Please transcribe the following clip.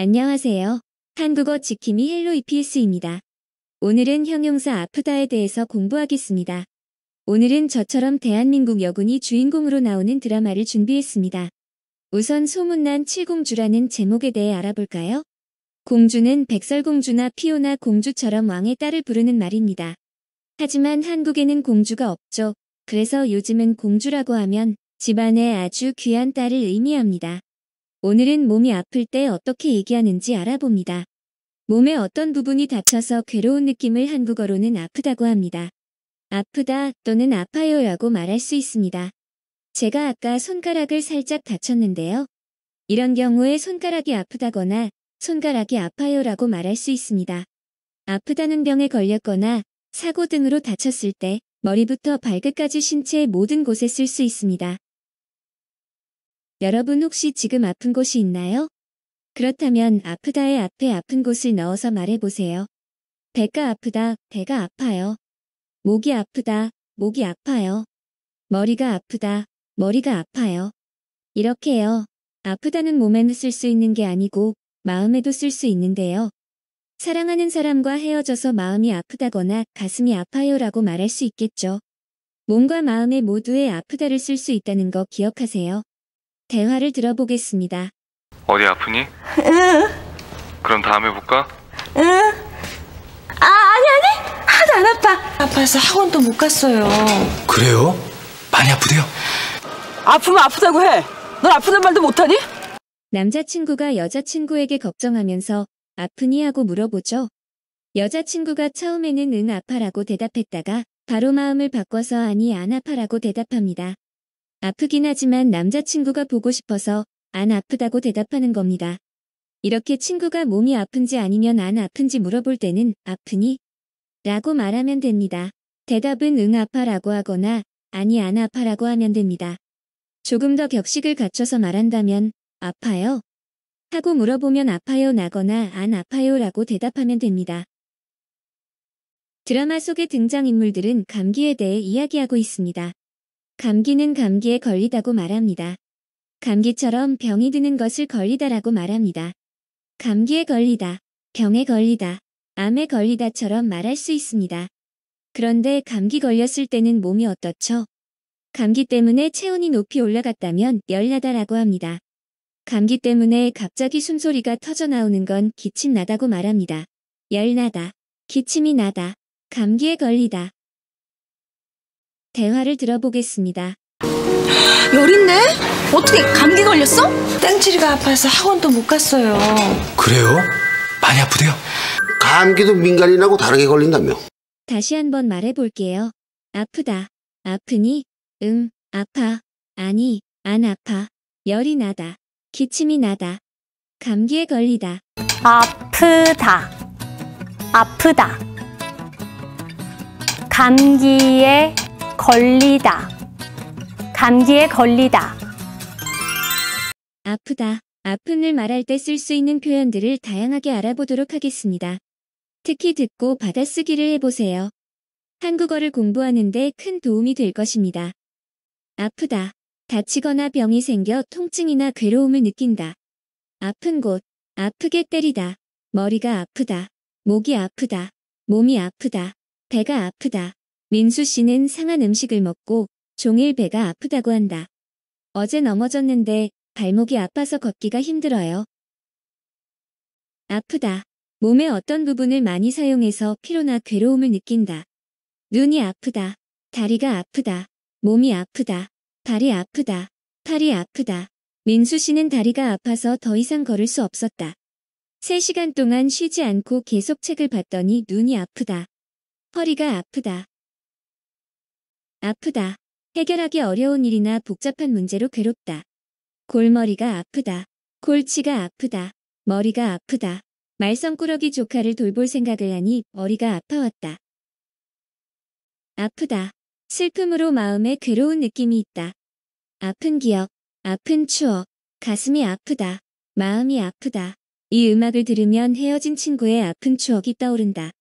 안녕하세요. 한국어 지킴이 헬로 EPS입니다. 오늘은 형용사 아프다에 대해서 공부하겠습니다. 오늘은 저처럼 대한민국 여군이 주인공으로 나오는 드라마를 준비했습니다. 우선 소문난 칠공주라는 제목에 대해 알아볼까요? 공주는 백설공주나 피오나 공주처럼 왕의 딸을 부르는 말입니다. 하지만 한국에는 공주가 없죠. 그래서 요즘은 공주라고 하면 집안의 아주 귀한 딸을 의미합니다. 오늘은 몸이 아플 때 어떻게 얘기하는지 알아봅니다. 몸의 어떤 부분이 다쳐서 괴로운 느낌을 한국어로는 아프다고 합니다. 아프다 또는 아파요라고 말할 수 있습니다. 제가 아까 손가락을 살짝 다쳤는데요. 이런 경우에 손가락이 아프다거나 손가락이 아파요라고 말할 수 있습니다. 아프다는 병에 걸렸거나 사고 등으로 다쳤을 때 머리부터 발끝까지 신체의 모든 곳에 쓸 수 있습니다. 여러분 혹시 지금 아픈 곳이 있나요? 그렇다면 아프다의 앞에 아픈 곳을 넣어서 말해보세요. 배가 아프다, 배가 아파요. 목이 아프다, 목이 아파요. 머리가 아프다, 머리가 아파요. 이렇게요. 아프다는 몸에는 쓸 수 있는 게 아니고 마음에도 쓸 수 있는데요. 사랑하는 사람과 헤어져서 마음이 아프다거나 가슴이 아파요라고 말할 수 있겠죠. 몸과 마음의 모두에 아프다를 쓸 수 있다는 거 기억하세요. 대화를 들어보겠습니다. 어디 아프니? 응. 그럼 다음에 볼까? 응. 아, 아니, 아니. 하나도 안 아파. 아파서 학원도 못 갔어요. 그래요? 많이 아프대요? 아프면 아프다고 해. 넌 아프단 말도 못하니? 남자친구가 여자친구에게 걱정하면서 아프니 하고 물어보죠. 여자친구가 처음에는 은 아파라고 대답했다가 바로 마음을 바꿔서 아니 안 아파라고 대답합니다. 아프긴 하지만 남자친구가 보고 싶어서 안 아프다고 대답하는 겁니다. 이렇게 친구가 몸이 아픈지 아니면 안 아픈지 물어볼 때는 아프니? 라고 말하면 됩니다. 대답은 응 아파라고 하거나 아니 안 아파라고 하면 됩니다. 조금 더 격식을 갖춰서 말한다면 아파요? 하고 물어보면 아파요 나거나 안 아파요 라고 대답하면 됩니다. 드라마 속의 등장인물들은 감기에 대해 이야기하고 있습니다. 감기는 감기에 걸리다고 말합니다. 감기처럼 병이 드는 것을 걸리다라고 말합니다. 감기에 걸리다, 병에 걸리다, 암에 걸리다처럼 말할 수 있습니다. 그런데 감기 걸렸을 때는 몸이 어떻죠? 감기 때문에 체온이 높이 올라갔다면 열나다라고 합니다. 감기 때문에 갑자기 숨소리가 터져 나오는 건 기침 나다고 말합니다. 열나다, 기침이 나다, 감기에 걸리다, 대화를 들어보겠습니다. 열있네? 어떻게 감기 걸렸어? 땡치리가 아파서 학원도 못 갔어요. 그래요? 많이 아프대요? 감기도 민간인하고 다르게 걸린다며. 다시 한번 말해볼게요. 아프다. 아프니? 응, 아파. 아니, 안 아파. 열이 나다. 기침이 나다. 감기에 걸리다. 아프다. 아프다. 감기에 걸리다. 감기에 걸리다. 아프다. 아픈을 말할 때 쓸 수 있는 표현들을 다양하게 알아보도록 하겠습니다. 특히 듣고 받아쓰기를 해보세요. 한국어를 공부하는데 큰 도움이 될 것입니다. 아프다. 다치거나 병이 생겨 통증이나 괴로움을 느낀다. 아픈 곳. 아프게 때리다. 머리가 아프다. 목이 아프다. 몸이 아프다. 배가 아프다. 민수 씨는 상한 음식을 먹고 종일 배가 아프다고 한다. 어제 넘어졌는데 발목이 아파서 걷기가 힘들어요. 아프다. 몸의 어떤 부분을 많이 사용해서 피로나 괴로움을 느낀다. 눈이 아프다. 다리가 아프다. 몸이 아프다. 발이 아프다. 팔이 아프다. 민수 씨는 다리가 아파서 더 이상 걸을 수 없었다. 3시간 동안 쉬지 않고 계속 책을 봤더니 눈이 아프다. 허리가 아프다. 아프다. 해결하기 어려운 일이나 복잡한 문제로 괴롭다. 골머리가 아프다. 골치가 아프다. 머리가 아프다. 말썽꾸러기 조카를 돌볼 생각을 하니 머리가 아파왔다. 아프다. 슬픔으로 마음에 괴로운 느낌이 있다. 아픈 기억, 아픈 추억, 가슴이 아프다. 마음이 아프다. 이 음악을 들으면 헤어진 친구의 아픈 추억이 떠오른다.